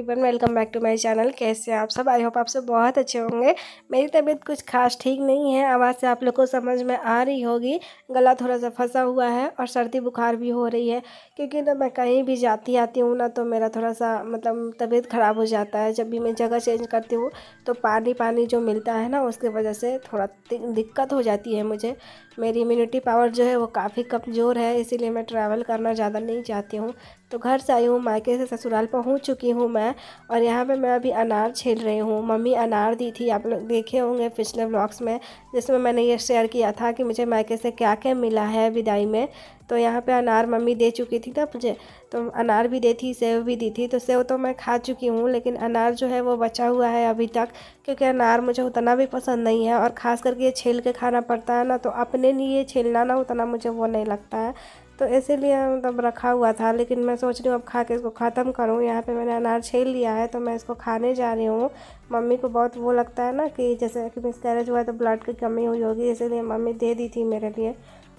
everyone welcome back to my channel कैसे हैं आप सब आई होप आप सब बहुत अच्छे होंगे मेरी तबीयत कुछ खास ठीक नहीं है आवाज़ से आप लोग को समझ में आ रही होगी गला थोड़ा सा फंसा हुआ है और सर्दी बुखार भी हो रही है क्योंकि ना मैं कहीं भी जाती आती हूँ ना तो मेरा थोड़ा सा मतलब तबीयत ख़राब हो जाता है जब भी मैं जगह चेंज करती हूँ तो पानी पानी जो मिलता है ना उसकी वजह से थोड़ा दिक्कत हो जाती है मुझे मेरी इम्यूनिटी पावर जो है वो काफ़ी कमज़ोर है इसीलिए मैं ट्रैवल करना ज़्यादा नहीं चाहती हूँ तो घर से आई हूँ मायके से ससुराल पहुँच चुकी हूँ मैं और यहाँ पे मैं अभी अनार छील रही हूँ मम्मी अनार दी थी आप लोग देखे होंगे पिछले ब्लॉग्स में जिसमें मैंने ये शेयर किया था कि मुझे मायके से क्या क्या मिला है विदाई में तो यहाँ पे अनार मम्मी दे चुकी थी ना मुझे तो अनार भी दी थी सेब भी दी थी तो सेब तो मैं खा चुकी हूँ लेकिन अनार जो है वो बचा हुआ है अभी तक क्योंकि अनार मुझे उतना भी पसंद नहीं है और ख़ास करके छील के खाना पड़ता है ना तो अपने लिए छीलना ना उतना मुझे वो नहीं लगता है तो इसीलिए मतलब रखा हुआ था लेकिन मैं सोच रही हूँ अब खा के इसको ख़त्म करूँ यहाँ पे मैंने अनार छेल लिया है तो मैं इसको खाने जा रही हूँ मम्मी को बहुत वो लगता है ना कि जैसे कि मिसकैरेज हुआ तो ब्लड की कमी हुई होगी इसीलिए मम्मी दे दी थी मेरे लिए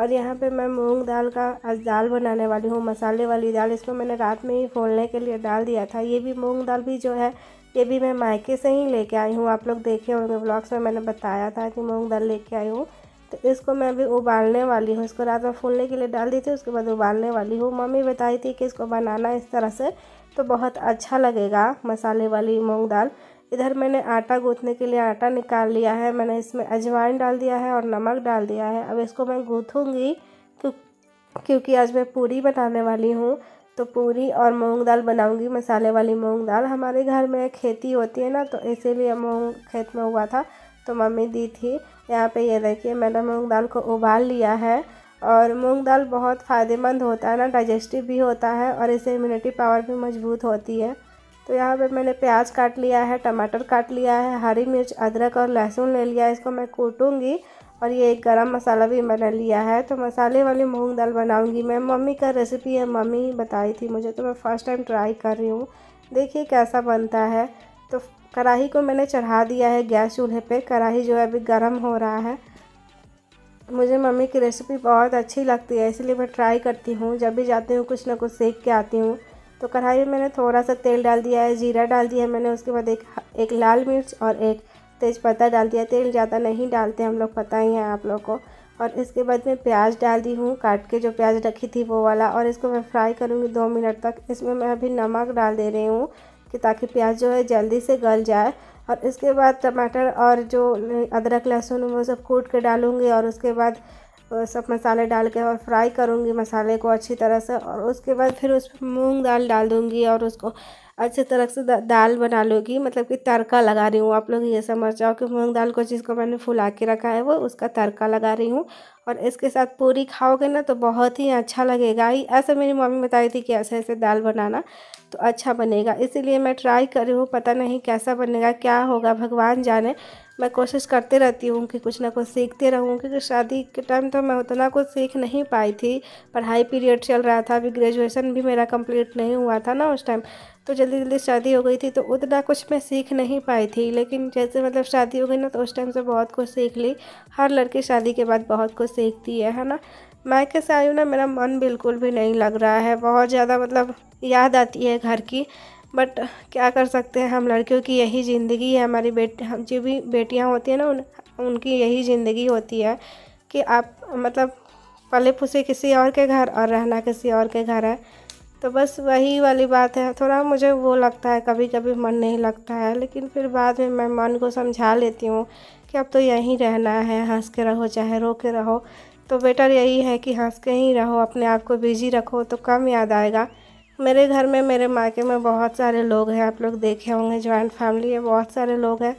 और यहाँ पे मैं मूंग दाल का आज दाल बनाने वाली हूँ मसाले वाली दाल इसको मैंने रात में ही फोलने के लिए डाल दिया था ये भी मूंग दाल भी जो है ये भी मैं मायके से ही लेके आई हूँ आप लोग देखे होंगे ब्लॉग्स में मैंने बताया था कि मूंग दाल लेके आई हूँ तो इसको मैं अभी उबालने वाली हूँ इसको रात में फूलने के लिए डाल दी थी उसके बाद उबालने वाली हूँ मम्मी बताई थी कि इसको बनाना इस तरह से तो बहुत अच्छा लगेगा मसाले वाली मूँग दाल इधर मैंने आटा गूँथने के लिए आटा निकाल लिया है मैंने इसमें अजवाइन डाल दिया है और नमक डाल दिया है अब इसको मैं गूँथूँगी क्योंकि आज मैं पूरी बनाने वाली हूँ तो पूरी और मूंग दाल बनाऊंगी मसाले वाली मूंग दाल हमारे घर में खेती होती है ना तो इसीलिए मूंग खेत में हुआ था तो मम्मी दी थी यहाँ पे ये देखिए मैंने मूंग दाल को उबाल लिया है और मूंग दाल बहुत फ़ायदेमंद होता है ना डाइजेस्टिव भी होता है और इससे इम्यूनिटी पावर भी मजबूत होती है तो यहाँ पे मैंने प्याज काट लिया है टमाटर काट लिया है हरी मिर्च अदरक और लहसुन ले लिया है इसको मैं कूटूँगी और ये एक गरम मसाला भी मैंने लिया है तो मसाले वाली मूंग दाल बनाऊँगी मैं मम्मी का रेसिपी है मम्मी ही बताई थी मुझे तो मैं फ़र्स्ट टाइम ट्राई कर रही हूँ देखिए कैसा बनता है तो कढ़ाई को मैंने चढ़ा दिया है गैस चूल्हे पे कढ़ाई जो है अभी गर्म हो रहा है मुझे मम्मी की रेसिपी बहुत अच्छी लगती है इसलिए मैं ट्राई करती हूँ जब भी जाती हूँ कुछ ना कुछ सीख के आती हूँ तो कढ़ाई में मैंने थोड़ा सा तेल डाल दिया है जीरा डाल दिया है मैंने उसके बाद एक एक लाल मिर्च और एक तेज़पत्ता डाल दिया तेल ज़्यादा नहीं डालते हम लोग पता ही है आप लोग को और इसके बाद मैं प्याज डाल दी हूँ काट के जो प्याज रखी थी वो वाला और इसको मैं फ्राई करूँगी दो मिनट तक इसमें मैं अभी नमक डाल दे रही हूँ कि ताकि प्याज जो है जल्दी से गल जाए और इसके बाद टमाटर और जो अदरक लहसुन वो सब कूट के डालूँगी और उसके बाद सब मसाले डाल के और फ्राई करूँगी मसाले को अच्छी तरह से और उसके बाद फिर उस मूँग दाल डाल दूँगी और उसको अच्छे तरह से दा, दाल बना लूँगी मतलब कि तड़का लगा रही हूँ आप लोग ये समझ जाओ कि मूंग दाल को जिसको मैंने फुला के रखा है वो उसका तड़का लगा रही हूँ और इसके साथ पूरी खाओगे ना तो बहुत ही अच्छा लगेगा ही ऐसा मेरी मम्मी बताई थी कि ऐसे ऐसे दाल बनाना तो अच्छा बनेगा इसीलिए मैं ट्राई कर रही हूँ पता नहीं कैसा बनेगा क्या होगा भगवान जाने मैं कोशिश करते रहती हूँ कि कुछ ना कुछ सीखते रहूँ क्योंकि शादी के टाइम तो मैं उतना कुछ सीख नहीं पाई थी पढ़ाई पीरियड चल रहा था अभी ग्रेजुएशन भी मेरा कंप्लीट नहीं हुआ था ना उस टाइम तो जल्दी जल्दी शादी हो गई थी तो उतना कुछ मैं सीख नहीं पाई थी लेकिन जैसे मतलब शादी हो गई ना तो उस टाइम से बहुत कुछ सीख ली हर लड़की शादी के बाद बहुत कुछ सीखती है है ना मायके से आई हूँ ना मेरा मन बिल्कुल भी नहीं लग रहा है बहुत ज़्यादा मतलब याद आती है घर की बट क्या कर सकते हैं हम लड़कियों की यही ज़िंदगी है हमारी बेट हम जो भी बेटियाँ होती हैं ना उन उनकी यही ज़िंदगी होती है कि आप मतलब पले पुसे किसी और के घर और रहना किसी और के घर है तो बस वही वाली बात है थोड़ा मुझे वो लगता है कभी कभी मन नहीं लगता है लेकिन फिर बाद में मैं मन को समझा लेती हूँ कि अब तो यहीं रहना है हंस के रहो चाहे रो के रहो तो बेटर यही है कि हंस के ही रहो अपने आप को बिजी रखो तो कम याद आएगा मेरे घर में मेरे मायके में बहुत सारे लोग हैं आप लोग देखे होंगे जॉइंट फैमिली है बहुत सारे लोग हैं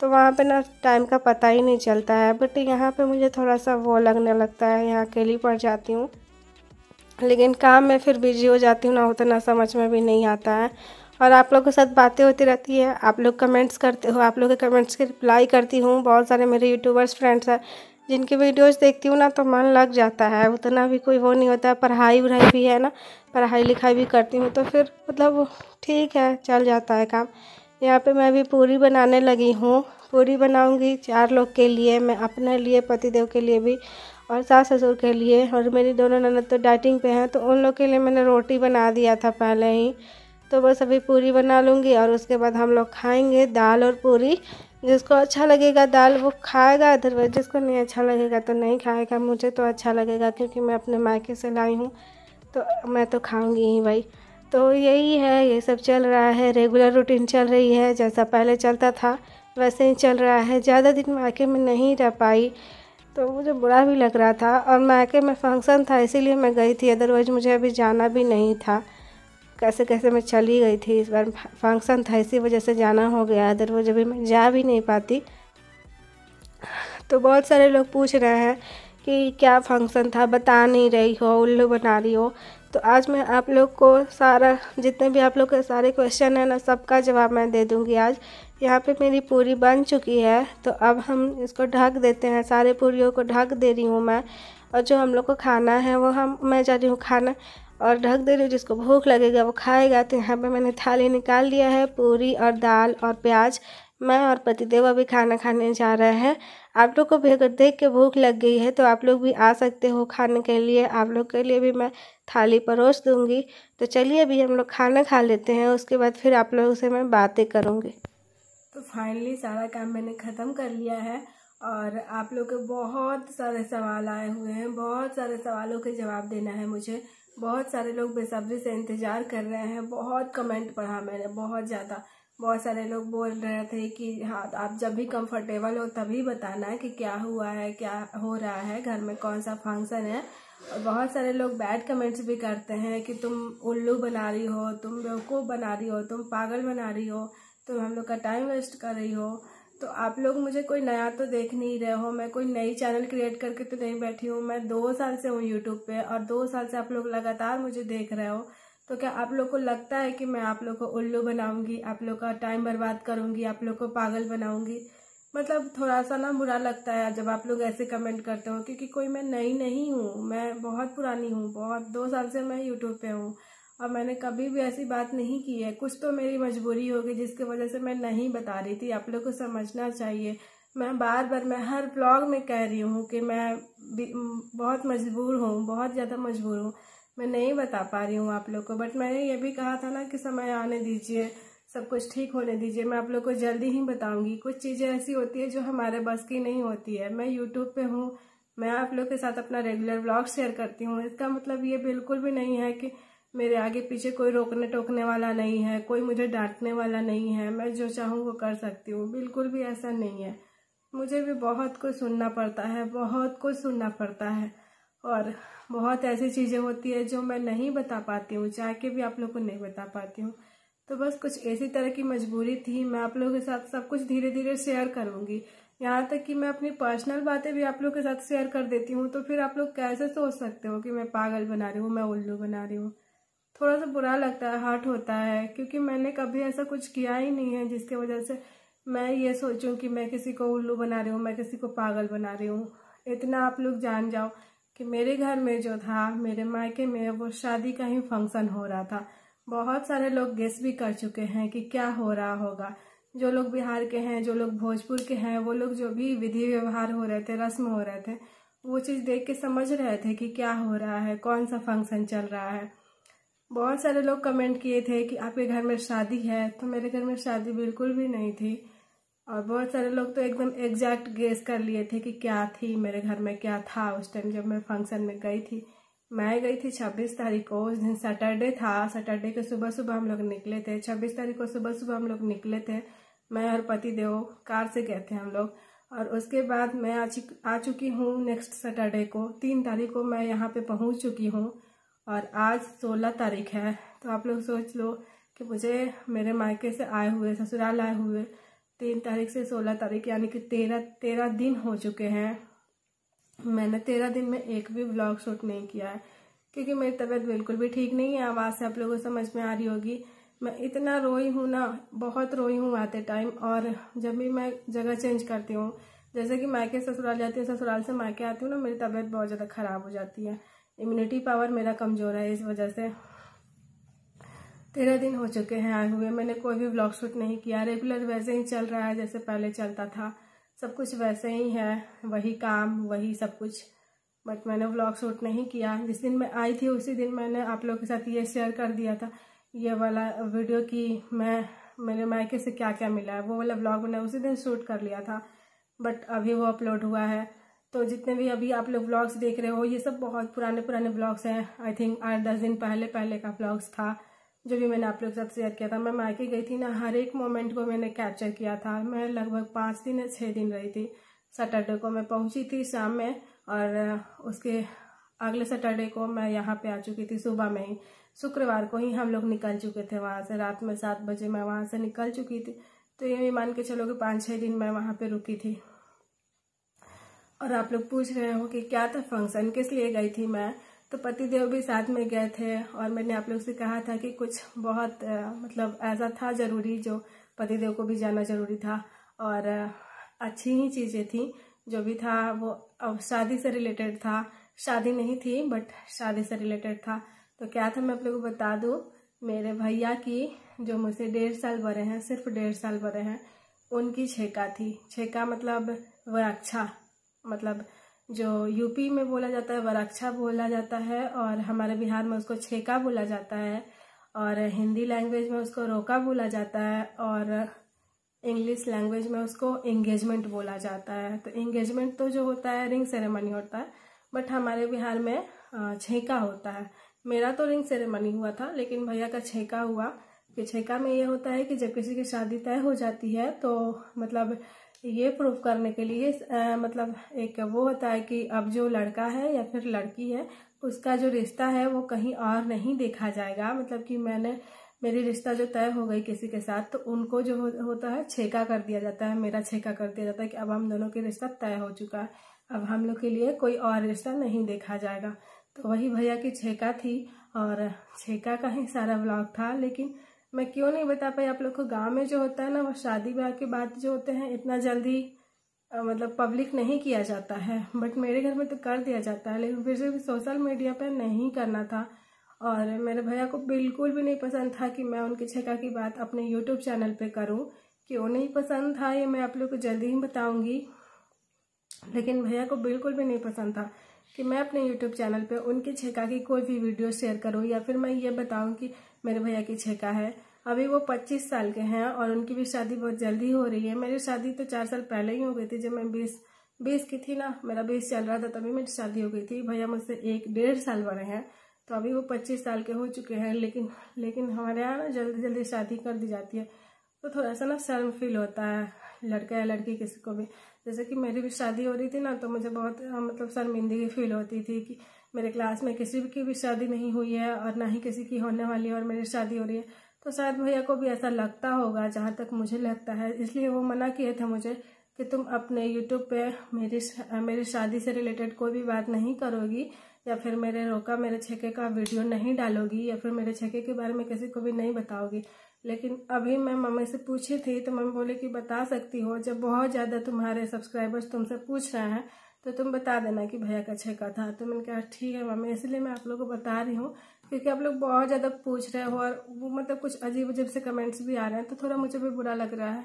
तो वहाँ पे ना टाइम का पता ही नहीं चलता है बट यहाँ पे मुझे थोड़ा सा वो लगने लगता है यहाँ अकेली पड़ जाती हूँ लेकिन काम में फिर बिजी हो जाती हूँ ना होता ना समझ में भी नहीं आता है और आप लोगों के साथ बातें होती रहती है आप लोग कमेंट्स करते हो आप लोग के कमेंट्स की रिप्लाई करती हूँ बहुत सारे मेरे यूट्यूबर्स फ्रेंड्स हैं जिनकी वीडियोस देखती हूँ ना तो मन लग जाता है उतना भी कोई वो नहीं होता है पढ़ाई वढ़ाई भी है ना पढ़ाई लिखाई भी करती हूँ तो फिर मतलब ठीक है चल जाता है काम यहाँ पर मैं भी पूरी बनाने लगी हूँ पूरी बनाऊँगी चार लोग के लिए मैं अपने लिए पतिदेव के लिए भी और सास ससुर के लिए और मेरी दोनों ननद तो डाइटिंग पे हैं तो उन लोग के लिए मैंने रोटी बना दिया था पहले ही तो बस अभी पूरी बना लूँगी और उसके बाद हम लोग खाएँगे दाल और पूरी जिसको अच्छा लगेगा दाल वो खाएगा अदरवाइज जिसको नहीं अच्छा लगेगा तो नहीं खाएगा मुझे तो अच्छा लगेगा क्योंकि मैं अपने मायके से लाई हूँ तो मैं तो खाऊँगी ही भाई तो यही है ये सब चल रहा है रेगुलर रूटीन चल रही है जैसा पहले चलता था वैसे ही चल रहा है ज़्यादा दिन मायके में नहीं रह पाई तो मुझे बुरा भी लग रहा था और मायके में फंक्शन था इसीलिए मैं गई थी अदरवाइज़ मुझे अभी जाना भी नहीं था कैसे कैसे मैं चली गई थी इस बार फंक्शन था इसी वजह से जाना हो गया अदरवाइज अभी मैं जा भी नहीं पाती तो बहुत सारे लोग पूछ रहे हैं कि क्या फंक्शन था बता नहीं रही हो उल्लू बना रही हो तो आज मैं आप लोग को सारा जितने भी आप लोग के सारे क्वेश्चन हैं ना सबका जवाब मैं दे दूँगी आज यहाँ पे मेरी पूरी बन चुकी है तो अब हम इसको ढक देते हैं सारे पूरियों को ढक दे रही हूँ मैं और जो हम लोग को खाना है वो हम मैं जा रही हूँ खाना और ढक दे रही हूँ जिसको भूख लगेगा वो खाएगा तो यहाँ पे मैंने थाली निकाल लिया है पूरी और दाल और प्याज मैं और पतिदेव अभी खाना खाने जा रहे हैं आप लोग को अगर देख के भूख लग गई है तो आप लोग भी आ सकते हो खाने के लिए आप लोग के लिए भी मैं थाली परोस दूँगी तो चलिए अभी हम लोग खाना खा लेते हैं उसके बाद फिर आप लोगों से मैं बातें करूँगी तो फाइनली सारा काम मैंने ख़त्म कर लिया है और आप लोग के बहुत सारे सवाल आए हुए हैं बहुत सारे सवालों के जवाब देना है मुझे बहुत सारे लोग बेसब्री से इंतज़ार कर रहे हैं बहुत कमेंट पढ़ा मैंने बहुत ज़्यादा बहुत सारे लोग बोल रहे थे कि हाँ आप जब भी कंफर्टेबल हो तभी बताना है कि क्या हुआ है क्या हो रहा है घर में कौन सा फंक्शन है और बहुत सारे लोग बैड कमेंट्स भी करते हैं कि तुम उल्लू बना रही हो तुम बेवकूफ़ बना रही हो तुम पागल बना रही हो तुम तो हम लोग का टाइम वेस्ट कर रही हो तो आप लोग मुझे कोई नया तो देख नहीं रहे हो मैं कोई नई चैनल क्रिएट करके तो नहीं बैठी हूँ मैं दो साल से हूँ यूट्यूब पे और दो साल से आप लोग लगातार मुझे देख रहे हो तो क्या आप लोग को लगता है कि मैं आप लोग को उल्लू बनाऊंगी आप लोग का टाइम बर्बाद करूंगी आप लोग को पागल बनाऊंगी मतलब थोड़ा सा ना बुरा लगता है जब आप लोग ऐसे कमेंट करते हो क्योंकि कोई मैं नई नहीं हूँ मैं बहुत पुरानी हूँ बहुत दो साल से मैं यूट्यूब पे हूँ और मैंने कभी भी ऐसी बात नहीं की है कुछ तो मेरी मजबूरी होगी जिसकी वजह से मैं नहीं बता रही थी आप लोग को समझना चाहिए मैं बार बार मैं हर ब्लॉग में कह रही हूँ कि मैं बहुत मजबूर हूँ बहुत ज़्यादा मजबूर हूँ मैं नहीं बता पा रही हूँ आप लोग को बट मैंने ये भी कहा था ना कि समय आने दीजिए सब कुछ ठीक होने दीजिए मैं आप लोग को जल्दी ही बताऊंगी कुछ चीज़ें ऐसी होती है जो हमारे बस की नहीं होती है मैं यूट्यूब पे हूँ मैं आप लोग के साथ अपना रेगुलर ब्लॉग शेयर करती हूँ इसका मतलब ये बिल्कुल भी नहीं है कि मेरे आगे पीछे कोई रोकने टोकने वाला नहीं है कोई मुझे डांटने वाला नहीं है मैं जो चाहूँ वो कर सकती हूँ बिल्कुल भी ऐसा नहीं है मुझे भी बहुत कुछ सुनना पड़ता है बहुत कुछ सुनना पड़ता है और बहुत ऐसी चीज़ें होती है जो मैं नहीं बता पाती हूँ चाह के भी आप लोग को नहीं बता पाती हूँ तो बस कुछ ऐसी तरह की मजबूरी थी मैं आप लोगों के साथ सब कुछ धीरे धीरे शेयर करूँगी यहाँ तक कि मैं अपनी पर्सनल बातें भी आप लोग के साथ शेयर कर देती हूँ तो फिर आप लोग कैसे सोच सकते हो कि मैं पागल बना रही हूँ मैं उल्लू बना रही हूँ थोड़ा सा बुरा लगता है हर्ट होता है क्योंकि मैंने कभी ऐसा कुछ किया ही नहीं है जिसके वजह से मैं ये सोचूं कि मैं किसी को उल्लू बना रही हूँ मैं किसी को पागल बना रही हूँ इतना आप लोग जान जाओ कि मेरे घर में जो था मेरे मायके में वो शादी का ही फंक्शन हो रहा था बहुत सारे लोग गेस भी कर चुके हैं कि क्या हो रहा होगा जो लोग बिहार के हैं जो लोग भोजपुर के हैं वो लोग जो भी विधि व्यवहार हो रहे थे रस्म हो रहे थे वो चीज़ देख के समझ रहे थे कि क्या हो रहा है कौन सा फंक्शन चल रहा है बहुत सारे लोग कमेंट किए थे कि आपके घर में शादी है तो मेरे घर में शादी बिल्कुल भी नहीं थी और बहुत सारे लोग तो एकदम एग्जैक्ट गेस कर लिए थे कि क्या थी मेरे घर में क्या था उस टाइम जब मैं फंक्शन में गई थी मैं गई थी 26 तारीख को उस दिन सैटरडे था सैटरडे के सुबह सुबह हम लोग निकले थे 26 तारीख को सुबह सुबह हम लोग निकले थे मैं और पति देव कार से गए थे हम लोग और उसके बाद मैं आ चुकी हूँ नेक्स्ट सैटरडे को तीन तारीख को मैं यहाँ पे पहुँच चुकी हूँ और आज सोलह तारीख है तो आप लोग सोच लो कि मुझे मेरे मायके से आए हुए ससुराल आए हुए तीन तारीख से सोलह तारीख यानी कि तेरह तेरह दिन हो चुके हैं मैंने तेरह दिन में एक भी ब्लॉग शूट नहीं किया है क्योंकि मेरी तबीयत बिल्कुल भी ठीक नहीं है आवाज़ से आप लोगों को समझ में आ रही होगी मैं इतना रोई हूँ ना बहुत रोई हूँ आते टाइम और जब भी मैं जगह चेंज करती हूँ जैसे कि मायके ससुराल जाती हूँ ससुराल से मायके आती हूँ ना मेरी तबीयत बहुत ज़्यादा ख़राब हो जाती है इम्यूनिटी पावर मेरा कमज़ोर है इस वजह से तेरह दिन हो चुके हैं आए हुए मैंने कोई भी ब्लॉग शूट नहीं किया रेगुलर वैसे ही चल रहा है जैसे पहले चलता था सब कुछ वैसे ही है वही काम वही सब कुछ बट मैंने ब्लॉग शूट नहीं किया जिस दिन मैं आई थी उसी दिन मैंने आप लोगों के साथ ये शेयर कर दिया था ये वाला वीडियो कि मैं मेरे मायके से क्या क्या मिला है वो वाला ब्लॉग मैंने उसी दिन शूट कर लिया था बट अभी वो अपलोड हुआ है तो जितने भी अभी आप लोग व्लॉग्स देख रहे हो ये सब बहुत पुराने पुराने व्लॉग्स हैं आई थिंक आठ दस दिन पहले पहले का व्लॉग्स था जो भी मैंने आप लोग साथ शेयर किया था मैं मायके गई थी ना हर एक मोमेंट को मैंने कैप्चर किया था मैं लगभग पाँच दिन या छः दिन रही थी सैटरडे को मैं पहुंची थी शाम में और उसके अगले सैटरडे को मैं यहाँ पे आ चुकी थी सुबह में ही शुक्रवार को ही हम लोग निकल चुके थे वहाँ से रात में सात बजे मैं वहाँ से निकल चुकी थी तो ये मान के चलो कि पाँच छः दिन मैं वहाँ पर रुकी थी और आप लोग पूछ रहे हो कि क्या था फंक्शन किस लिए गई थी मैं तो पतिदेव भी साथ में गए थे और मैंने आप लोग से कहा था कि कुछ बहुत मतलब ऐसा था ज़रूरी जो पतिदेव को भी जाना ज़रूरी था और अच्छी ही चीज़ें थी जो भी था वो अब शादी से रिलेटेड था शादी नहीं थी बट शादी से रिलेटेड था तो क्या था मैं आप लोगों को बता दूँ मेरे भैया की जो मुझसे डेढ़ साल बड़े हैं सिर्फ डेढ़ साल बड़े हैं उनकी छेका थी छेका मतलब अच्छा मतलब जो यूपी में बोला जाता है वराक्षा बोला जाता है और हमारे बिहार में उसको छेका बोला जाता है और हिंदी लैंग्वेज में उसको रोका बोला जाता है और इंग्लिश लैंग्वेज में उसको इंगेजमेंट बोला जाता है तो इंगेजमेंट तो जो होता है रिंग सेरेमनी होता है बट हमारे बिहार में छेका होता है मेरा तो रिंग सेरेमनी हुआ था लेकिन भैया का छेका हुआ कि छेका में ये होता है कि जब किसी की शादी तय हो जाती है तो मतलब ये प्रूफ करने के लिए आ, मतलब एक वो होता है कि अब जो लड़का है या फिर लड़की है उसका जो रिश्ता है वो कहीं और नहीं देखा जाएगा मतलब कि मैंने मेरी रिश्ता जो तय हो गई किसी के साथ तो उनको जो हो, होता है छेका कर दिया जाता है मेरा छेका कर दिया जाता है कि अब हम दोनों के रिश्ता तय हो चुका है अब हम लोग के लिए कोई और रिश्ता नहीं देखा जाएगा तो वही भैया की छेका थी और छेका का ही सारा ब्लॉग था लेकिन मैं क्यों नहीं बता पाई आप लोग को गांव में जो होता है ना वो शादी ब्याह के बाद जो होते हैं इतना जल्दी आ, मतलब पब्लिक नहीं किया जाता है बट मेरे घर में तो कर दिया जाता है लेकिन फिर से सोशल मीडिया पर नहीं करना था और मेरे भैया को बिल्कुल भी नहीं पसंद था कि मैं उनके छका की बात अपने यूट्यूब चैनल पे करूं क्यों नहीं पसंद था ये मैं आप लोग को जल्दी ही बताऊंगी लेकिन भैया को बिल्कुल भी नहीं पसंद था कि मैं अपने यूट्यूब चैनल पे उनकी छेका की कोई भी वीडियो शेयर करूं या फिर मैं ये बताऊं कि मेरे भैया की छेका है अभी वो 25 साल के हैं और उनकी भी शादी बहुत जल्दी हो रही है मेरी शादी तो चार साल पहले ही हो गई थी जब मैं बीस बीस की थी ना मेरा बीस चल रहा था तभी मेरी शादी हो गई थी भैया मुझसे एक डेढ़ साल बड़े हैं तो अभी वो पच्चीस साल के हो चुके हैं लेकिन लेकिन हमारे यहाँ ना जल्दी जल्दी शादी कर दी जाती है तो थोड़ा सा ना शर्म फील होता है लड़का या लड़की किसी को भी जैसे कि मेरी भी शादी हो रही थी ना तो मुझे बहुत मतलब शर्मिंदगी फील होती थी कि मेरे क्लास में किसी की भी शादी नहीं हुई है और ना ही किसी की होने वाली है और मेरी शादी हो रही है तो शायद भैया को भी ऐसा लगता होगा जहाँ तक मुझे लगता है इसलिए वो मना किए थे मुझे कि तुम अपने यूट्यूब पे मेरी मेरी शादी से रिलेटेड कोई भी बात नहीं करोगी या फिर मेरे रोका मेरे छेके का वीडियो नहीं डालोगी या फिर मेरे छेके के बारे में किसी को भी नहीं बताओगी लेकिन अभी मैं मम्मी से पूछी थी तो मम्मी बोले कि बता सकती हो जब बहुत ज़्यादा तुम्हारे सब्सक्राइबर्स तुमसे पूछ रहे हैं तो तुम बता देना कि भैया का छेका था तो मैंने कहा ठीक है मम्मी इसलिए मैं आप लोग को बता रही हूँ क्योंकि आप लोग बहुत ज़्यादा पूछ रहे हो और वो मतलब कुछ अजीब अजीब से कमेंट्स भी आ रहे हैं तो थोड़ा मुझे भी बुरा लग रहा है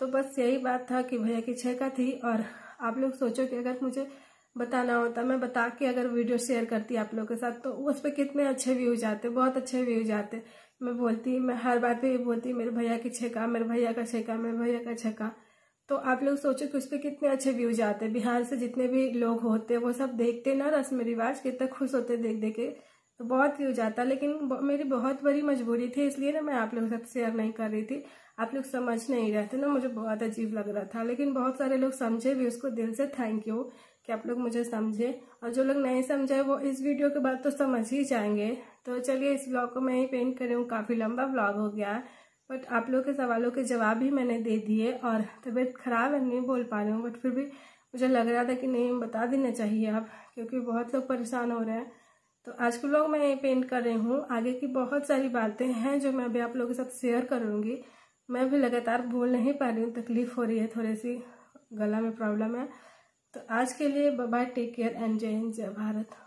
तो बस यही बात था कि भैया की छेका थी और आप लोग सोचो कि अगर मुझे बताना होता तो मैं बता के अगर वीडियो शेयर करती आप लोग के साथ तो उस पर कितने अच्छे व्यूज आते बहुत अच्छे व्यूज आते मैं बोलती मैं हर बात पे बोलती मेरे भैया की छेका मेरे भैया का छेका मेरे भैया का छेका तो आप लोग सोचो कि उस पर कितने अच्छे व्यूज आते बिहार से जितने भी लोग होते वो सब देखते ना रस्म रिवाज कितने खुश होते देख देख के तो बहुत व्यूज आता लेकिन मेरी बहुत बड़ी मजबूरी थी इसलिए ना मैं आप लोगों के साथ शेयर नहीं कर रही थी आप लोग समझ नहीं रहे थे ना मुझे बहुत अजीब लग रहा था लेकिन बहुत सारे लोग समझे भी उसको दिल से थैंक यू कि आप लोग मुझे समझे और जो लोग नहीं समझे वो इस वीडियो के बाद तो समझ ही जाएंगे तो चलिए इस ब्लॉग को मैं ही पेंट कर रही हूँ काफ़ी लंबा ब्लॉग हो गया है बट आप लोग के सवालों के जवाब भी मैंने दे दिए और तबीयत ख़राब है नहीं बोल पा रही हूँ बट फिर भी मुझे लग रहा था कि नहीं बता देना चाहिए आप क्योंकि बहुत लोग परेशान हो रहे हैं तो आज के ब्लॉग मैं यही पेंट कर रही हूँ आगे की बहुत सारी बातें हैं जो मैं अभी आप लोगों के साथ शेयर करूँगी मैं भी लगातार बोल नहीं पा रही हूँ तकलीफ़ हो रही है थोड़ी सी गला में प्रॉब्लम है तो आज के लिए बाय टेक केयर एंड जय हिंद जय भारत